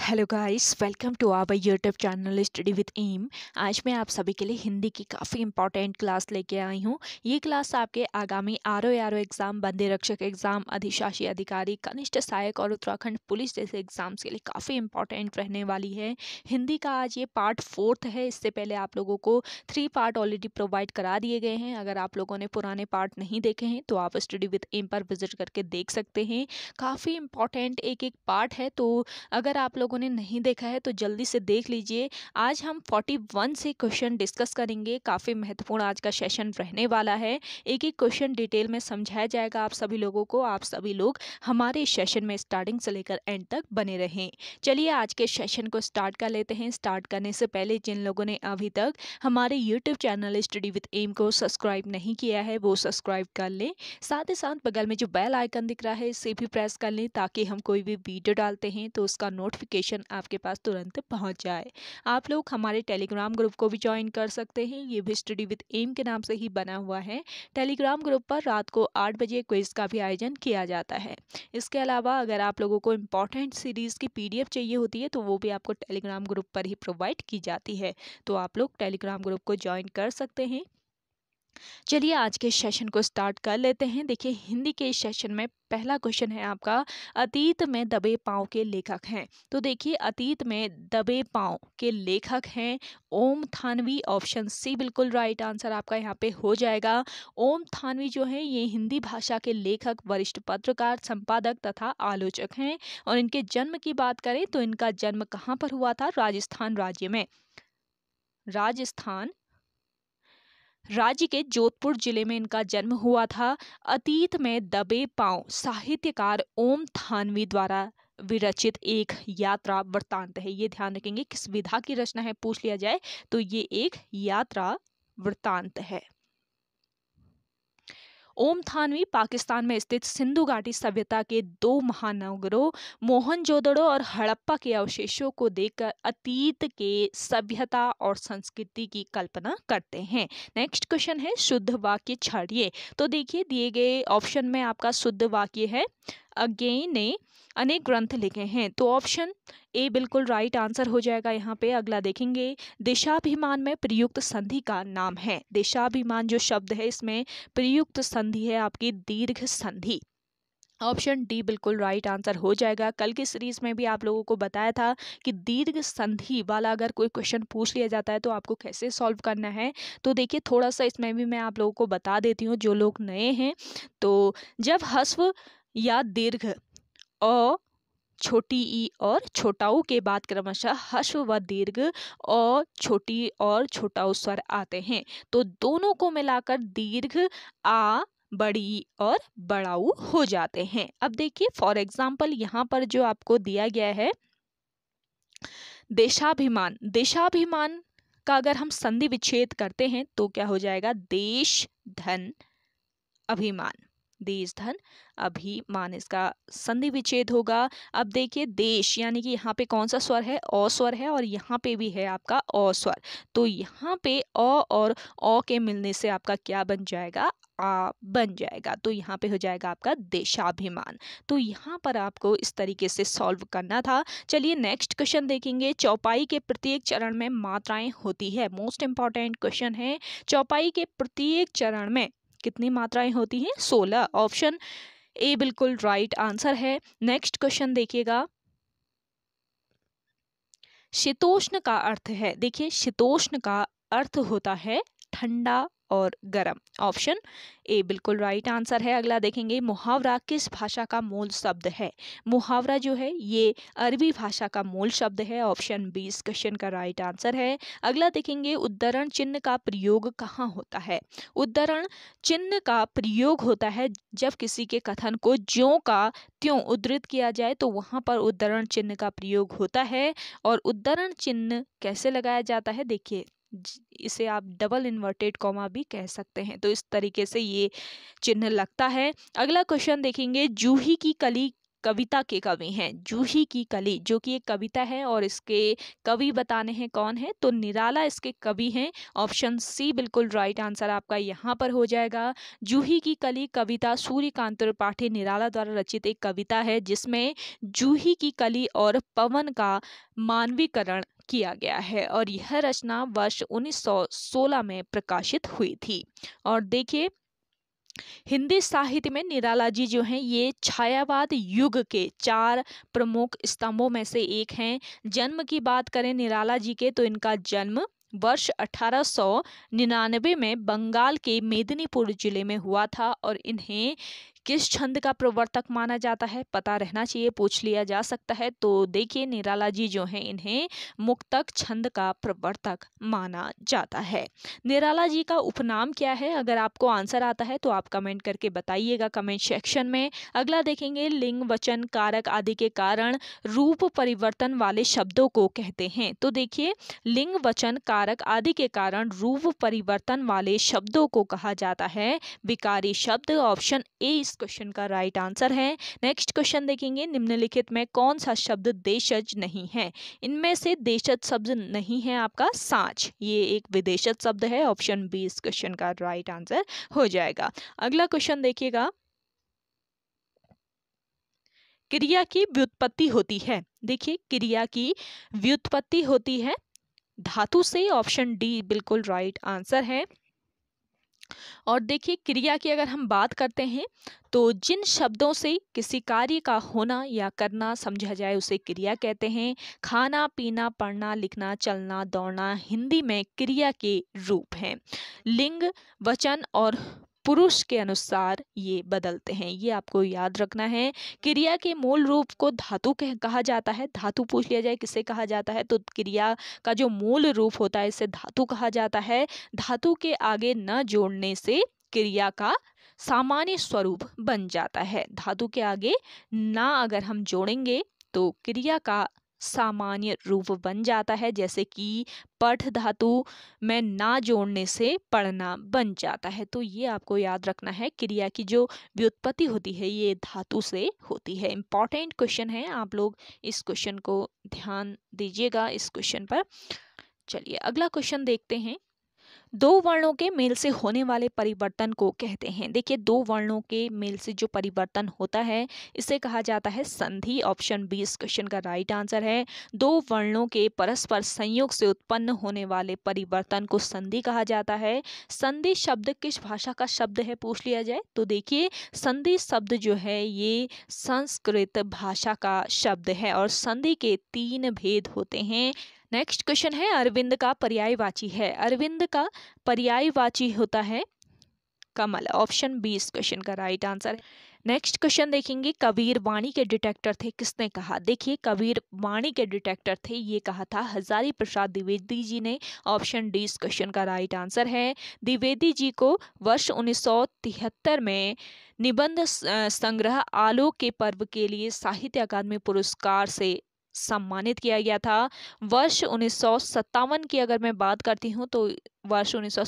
hello guys welcome to our YouTube channel study with M आज मैं आप सभी के लिए हिंदी की काफ़ी इंपॉर्टेंट क्लास लेके आई हूँ ये क्लास आपके आगामी आर ओ एग्ज़ाम बंदे रक्षक एग्ज़ाम अधिशासी अधिकारी कनिष्ठ सहायक और उत्तराखंड पुलिस जैसे एग्ज़ाम्स के लिए काफ़ी इंपॉर्टेंट रहने वाली है हिंदी का आज ये पार्ट फोर्थ है इससे पहले आप लोगों को थ्री पार्ट ऑलरेडी प्रोवाइड करा दिए गए हैं अगर आप लोगों ने पुराने पार्ट नहीं देखे हैं तो आप स्टडी विद एम पर विजिट करके देख सकते हैं काफ़ी इंपॉर्टेंट एक एक पार्ट है तो अगर आप लोगों ने नहीं देखा है तो जल्दी से देख लीजिए आज हम 41 से क्वेश्चन डिस्कस करेंगे काफ़ी महत्वपूर्ण आज का सेशन रहने वाला है एक एक क्वेश्चन डिटेल में समझाया जाएगा आप सभी लोगों को आप सभी लोग हमारे सेशन में स्टार्टिंग से लेकर एंड तक बने रहें चलिए आज के सेशन को स्टार्ट कर लेते हैं स्टार्ट करने से पहले जिन लोगों ने अभी तक हमारे YouTube channel study with M को सब्सक्राइब नहीं किया है वो सब्सक्राइब कर लें साथ ही साथ बगल में जो बेल आइकन दिख रहा है इसे भी प्रेस कर लें ताकि हम कोई भी वीडियो डालते हैं तो उसका नोटिफिक नोटिफिकेशन आपके पास तुरंत पहुंच जाए आप लोग हमारे टेलीग्राम ग्रुप को भी ज्वाइन कर सकते हैं ये भी स्टडी विद एम के नाम से ही बना हुआ है टेलीग्राम ग्रुप पर रात को आठ बजे क्विज का भी आयोजन किया जाता है इसके अलावा अगर आप लोगों को इम्पॉर्टेंट सीरीज़ की पी चाहिए होती है तो वो भी आपको टेलीग्राम ग्रुप पर ही प्रोवाइड की जाती है तो आप लोग टेलीग्राम ग्रुप को ज्वाइन कर सकते हैं चलिए आज के सेशन को स्टार्ट कर लेते हैं देखिए हिंदी के इस सेशन में पहला क्वेश्चन है आपका अतीत में दबे पाँव के लेखक हैं तो देखिए अतीत में दबे पाँव के लेखक हैं ओम थानवी ऑप्शन सी बिल्कुल राइट आंसर आपका यहाँ पे हो जाएगा ओम थानवी जो है ये हिंदी भाषा के लेखक वरिष्ठ पत्रकार संपादक तथा आलोचक हैं और इनके जन्म की बात करें तो इनका जन्म कहाँ पर हुआ था राजस्थान राज्य में राजस्थान राज्य के जोधपुर जिले में इनका जन्म हुआ था अतीत में दबे पांव साहित्यकार ओम थानवी द्वारा विरचित एक यात्रा वृत्तांत है ये ध्यान रखेंगे किस विधा की रचना है पूछ लिया जाए तो ये एक यात्रा वृत्तांत है ओम थानवी पाकिस्तान में स्थित सिंधु घाटी सभ्यता के दो महानगरों मोहनजोदड़ो और हड़प्पा के अवशेषों को देखकर अतीत के सभ्यता और संस्कृति की कल्पना करते हैं नेक्स्ट क्वेश्चन है शुद्ध वाक्य छाड़िए तो देखिए दिए गए ऑप्शन में आपका शुद्ध वाक्य है अगे ने अनेक ग्रंथ लिखे हैं तो ऑप्शन ए बिल्कुल राइट आंसर हो जाएगा यहाँ पे अगला देखेंगे दिशाभिमान में प्रयुक्त संधि का नाम है दिशाभिमान जो शब्द है इसमें प्रयुक्त संधि है आपकी दीर्घ संधि ऑप्शन डी बिल्कुल राइट आंसर हो जाएगा कल की सीरीज में भी आप लोगों को बताया था कि दीर्घ संधि वाला अगर कोई क्वेश्चन पूछ लिया जाता है तो आपको कैसे सॉल्व करना है तो देखिए थोड़ा सा इसमें भी मैं आप लोगों को बता देती हूँ जो लोग नए हैं तो जब हस्व या दीर्घ अ छोटी ई और छोटाऊ के बाद क्रमशः हस्व व दीर्घ अ छोटी और छोटाऊ स्वर आते हैं तो दोनों को मिलाकर दीर्घ आ बड़ी और बड़ाऊ हो जाते हैं अब देखिए फॉर एग्जाम्पल यहाँ पर जो आपको दिया गया है देशाभिमान देशाभिमान का अगर हम संधि विच्छेद करते हैं तो क्या हो जाएगा देश धन अभिमान देश धन अभी मान इसका संधि विच्छेद होगा अब देखिए देश यानी कि यहाँ पे कौन सा स्वर है अ स्वर है और यहाँ पे भी है आपका अ स्वर तो यहाँ पे अ और अ के मिलने से आपका क्या बन जाएगा आ बन जाएगा तो यहाँ पे हो जाएगा आपका देशाभिमान तो यहाँ पर आपको इस तरीके से सॉल्व करना था चलिए नेक्स्ट क्वेश्चन देखेंगे चौपाई के प्रत्येक चरण में मात्राएं होती है मोस्ट इंपॉर्टेंट क्वेश्चन है चौपाई के प्रत्येक चरण में कितनी मात्राएं होती हैं सोलह ऑप्शन ए बिल्कुल राइट आंसर है नेक्स्ट क्वेश्चन देखिएगा शीतोष्ण का अर्थ है देखिए शीतोष्ण का अर्थ होता है ठंडा और गरम ऑप्शन ए बिल्कुल राइट आंसर है अगला देखेंगे मुहावरा किस भाषा का मूल शब्द है मुहावरा जो है ये अरबी भाषा का मूल शब्द है ऑप्शन बी इस क्वेश्चन का राइट आंसर है अगला देखेंगे उद्धरण चिन्ह का प्रयोग कहाँ होता है उद्धरण चिन्ह का प्रयोग होता है जब किसी के कथन को ज्यों का त्यों उद्धृत किया जाए तो वहाँ पर उद्धरण चिन्ह का प्रयोग होता है और उद्धरण चिन्ह कैसे लगाया जाता है देखिए इसे आप डबल इन्वर्टेड कॉमा भी कह सकते हैं तो इस तरीके से ये चिन्ह लगता है अगला क्वेश्चन देखेंगे जूही की कली कविता के कवि हैं जूही की कली जो कि एक कविता है और इसके कवि बताने हैं कौन है तो निराला इसके कवि हैं ऑप्शन सी बिल्कुल राइट आंसर आपका यहाँ पर हो जाएगा जूही की कली कविता सूर्यकांत त्रिपाठी निराला द्वारा रचित एक कविता है जिसमें जूही की कली और पवन का मानवीकरण किया गया है और यह रचना वर्ष 1916 में प्रकाशित हुई थी और देखिए हिंदी साहित्य में निराला जी जो हैं ये छायावाद युग के चार प्रमुख स्तंभों में से एक हैं जन्म की बात करें निराला जी के तो इनका जन्म वर्ष 1899 में बंगाल के मेदिनीपुर जिले में हुआ था और इन्हें किस छंद का प्रवर्तक माना जाता है पता रहना चाहिए पूछ लिया जा सकता है तो देखिए निराला जी जो हैं इन्हें मुक्तक छंद का प्रवर्तक माना जाता है निराला जी का उपनाम क्या है अगर आपको आंसर आता है तो आप कमेंट करके बताइएगा कमेंट सेक्शन में अगला देखेंगे लिंग वचन कारक आदि के कारण रूप परिवर्तन वाले शब्दों को कहते हैं तो देखिए लिंग वचन कारक आदि के कारण रूप परिवर्तन वाले शब्दों को कहा जाता है विकारी शब्द ऑप्शन ए इस क्वेश्चन का राइट आंसर है नेक्स्ट क्वेश्चन देखेंगे निम्नलिखित में कौन सा शब्द देशज नहीं है इनमें से देशज शब्द नहीं है आपका सांच ये एक विदेशज शब्द है ऑप्शन बी इस क्वेश्चन का राइट आंसर हो जाएगा अगला क्वेश्चन देखिएगा क्रिया की व्युत्पत्ति होती है देखिए क्रिया की व्युत्पत्ति होती है धातु से ऑप्शन डी बिल्कुल राइट आंसर है और देखिए क्रिया की अगर हम बात करते हैं तो जिन शब्दों से किसी कार्य का होना या करना समझा जाए उसे क्रिया कहते हैं खाना पीना पढ़ना लिखना चलना दौड़ना हिंदी में क्रिया के रूप हैं लिंग वचन और पुरुष के अनुसार ये बदलते हैं ये आपको याद रखना है क्रिया के मूल रूप को धातु कहा जाता है धातु पूछ लिया जाए किसे कहा जाता है तो क्रिया का जो मूल रूप होता है इसे धातु कहा जाता है धातु के आगे न जोड़ने से क्रिया का सामान्य स्वरूप बन जाता है धातु के आगे ना अगर हम जोड़ेंगे तो क्रिया का सामान्य रूप बन जाता है जैसे कि पठ धातु में ना जोड़ने से पढ़ना बन जाता है तो ये आपको याद रखना है क्रिया की जो व्युत्पत्ति होती है ये धातु से होती है इम्पॉर्टेंट क्वेश्चन है आप लोग इस क्वेश्चन को ध्यान दीजिएगा इस क्वेश्चन पर चलिए अगला क्वेश्चन देखते हैं दो वर्णों के मेल से होने वाले परिवर्तन को कहते हैं देखिए दो वर्णों के मेल से जो परिवर्तन होता है इसे कहा जाता है संधि ऑप्शन बी इस क्वेश्चन का राइट आंसर है दो वर्णों के परस्पर संयोग से उत्पन्न होने वाले परिवर्तन को संधि कहा जाता है संधि शब्द किस भाषा का शब्द है पूछ लिया जाए तो देखिए संधि शब्द जो है ये संस्कृत भाषा का शब्द है और संधि के तीन भेद होते हैं नेक्स्ट क्वेश्चन है अरविंद का पर्यायवाची है अरविंद का पर्यायवाची होता है कमल ऑप्शन बी इस क्वेश्चन का राइट आंसर है नेक्स्ट क्वेश्चन देखेंगे कबीर वाणी के डिटेक्टर थे किसने कहा देखिए कबीर वाणी के डिटेक्टर थे ये कहा था हजारी प्रसाद द्विवेदी जी ने ऑप्शन डी इस क्वेश्चन का राइट आंसर है द्विवेदी जी को वर्ष 1973 में निबंध संग्रह आलोक के पर्व के लिए साहित्य अकादमी पुरस्कार से सम्मानित किया गया था वर्ष उन्नीस की अगर मैं बात करती हूँ तो वर्ष उन्नीस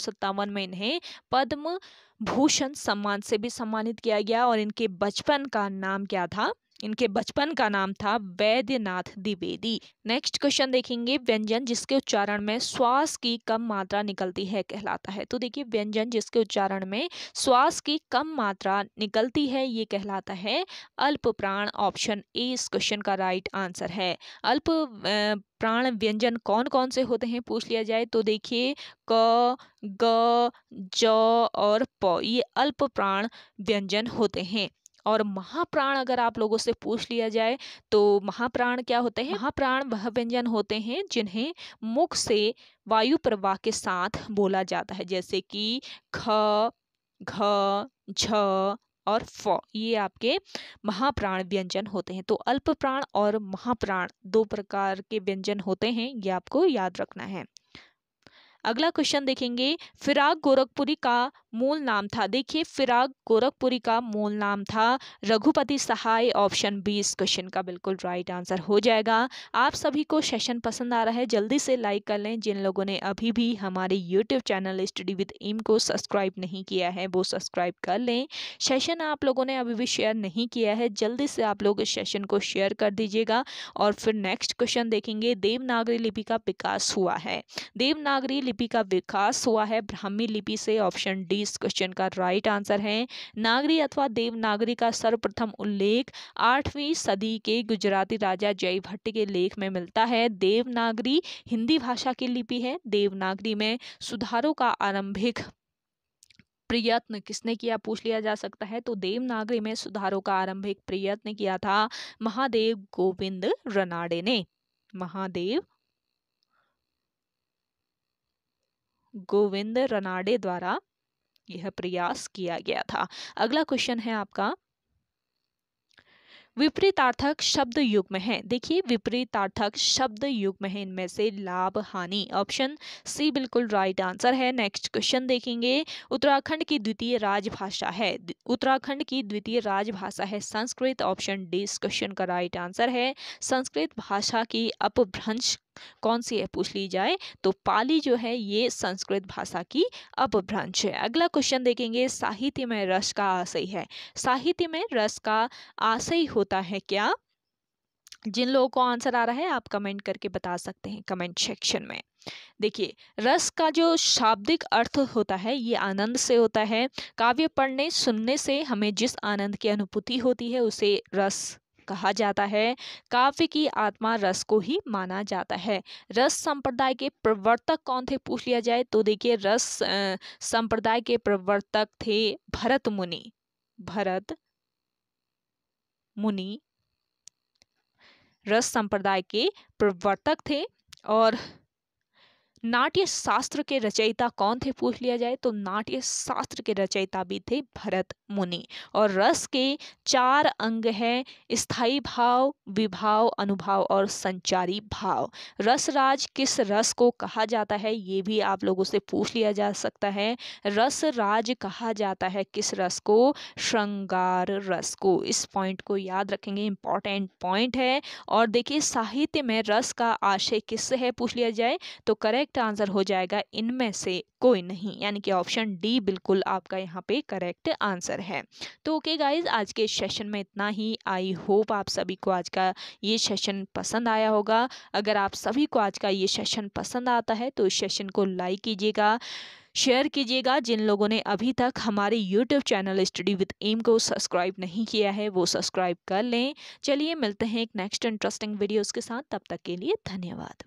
में इन्हें पद्म भूषण सम्मान से भी सम्मानित किया गया और इनके बचपन का नाम क्या था इनके बचपन का नाम था वैद्यनाथ द्विवेदी नेक्स्ट क्वेश्चन देखेंगे व्यंजन जिसके उच्चारण में श्वास की कम मात्रा निकलती है कहलाता है तो देखिए व्यंजन जिसके उच्चारण में श्वास की कम मात्रा निकलती है ये कहलाता है अल्प प्राण ऑप्शन ए इस क्वेश्चन का राइट आंसर है अल्प प्राण व्यंजन कौन कौन से होते हैं पूछ लिया जाए तो देखिए क ग ज और प ये अल्प प्राण व्यंजन होते हैं और महाप्राण अगर आप लोगों से पूछ लिया जाए तो महाप्राण क्या होते हैं महाप्राण वह व्यंजन होते हैं जिन्हें मुख से वायु प्रवाह के साथ बोला जाता है जैसे कि ख घ झ और फ ये आपके महाप्राण व्यंजन होते हैं तो अल्प प्राण और महाप्राण दो प्रकार के व्यंजन होते हैं ये आपको याद रखना है अगला क्वेश्चन देखेंगे फिराग गोरखपुरी का मूल नाम था देखिए फिराग गोरखपुरी का मूल नाम था रघुपति सहाय ऑप्शन बी इस क्वेश्चन का बिल्कुल राइट आंसर हो जाएगा आप सभी को सेशन पसंद आ रहा है जल्दी से लाइक कर लें जिन लोगों ने अभी भी हमारे YouTube channel study with M को सब्सक्राइब नहीं किया है वो सब्सक्राइब कर लें सेशन आप लोगों ने अभी भी शेयर नहीं किया है जल्दी से आप लोग इस सेशन को शेयर कर दीजिएगा और फिर नेक्स्ट क्वेश्चन देखेंगे देवनागरी लिपि का विकास हुआ है देवनागरी लिपि का विकास हुआ है ब्राह्मी लिपि से ऑप्शन डी इस क्वेश्चन का राइट आंसर है नागरी अथवा देवनागरी का सर्वप्रथम उल्लेख आठवीं सदी के गुजराती राजा जय भट्ट के लेख में मिलता है देवनागरी हिंदी भाषा की लिपि है देवनागरी में सुधारों का आरंभिक प्रयत्न किसने किया पूछ लिया जा सकता है तो देवनागरी में सुधारों का आरंभिक प्रयत्न किया था महादेव गोविंद रनाडे ने महादेव गोविंद रनाडे द्वारा यह प्रयास किया गया था अगला क्वेश्चन है आपका विपरीतार्थक शब्द युग्म है देखिए विपरीतार्थक शब्द युग्म है इनमें से लाभ हानि ऑप्शन सी बिल्कुल राइट आंसर है नेक्स्ट क्वेश्चन देखेंगे उत्तराखंड की द्वितीय राजभाषा है उत्तराखंड की द्वितीय राजभाषा है संस्कृत ऑप्शन डी इस क्वेश्चन का राइट आंसर है संस्कृत भाषा की अपभ्रंश कौन सी है पूछ ली जाए तो पाली जो है ये संस्कृत भाषा की अपभ्रंश है अगला क्वेश्चन देखेंगे साहित्य में रस का आशय है साहित्य में रस का आशय होता है क्या जिन लोगों को आंसर आ रहा है आप कमेंट करके बता सकते हैं कमेंट सेक्शन में देखिए रस का जो शाब्दिक अर्थ होता है ये आनंद से होता है काव्य पढ़ने सुनने से हमें जिस आनंद की अनुभूति होती है उसे रस कहा जाता है काव्य की आत्मा रस को ही माना जाता है रस संप्रदाय के प्रवर्तक कौन थे पूछ लिया जाए तो देखिए रस संप्रदाय के प्रवर्तक थे भरत मुनि भरत मुनि रस संप्रदाय के प्रवर्तक थे और नाट्य शास्त्र के रचयिता कौन थे पूछ लिया जाए तो नाट्य शास्त्र के रचयिता भी थे भरत मुनि और रस के चार अंग हैं स्थाई भाव विभाव अनुभाव और संचारी भाव रसराज किस रस को कहा जाता है ये भी आप लोगों से पूछ लिया जा सकता है रस राज कहा जाता है किस रस को श्रृंगार रस को इस पॉइंट को याद रखेंगे इम्पॉर्टेंट पॉइंट है और देखिए साहित्य में रस का आशय किससे है पूछ लिया जाए तो करेक्ट करेक्ट आंसर हो जाएगा इनमें से कोई नहीं यानी कि ऑप्शन डी बिल्कुल आपका यहाँ पे करेक्ट आंसर है तो ओके okay गाइज आज के सेशन में इतना ही आई होप आप सभी को आज का ये सेशन पसंद आया होगा अगर आप सभी को आज का ये सेशन पसंद आता है तो इस सेशन को लाइक कीजिएगा शेयर कीजिएगा जिन लोगों ने अभी तक हमारे YouTube channel study with M को सब्सक्राइब नहीं किया है वो सब्सक्राइब कर लें चलिए मिलते हैं एक नेक्स्ट इंटरेस्टिंग वीडियोस के साथ तब तक के लिए धन्यवाद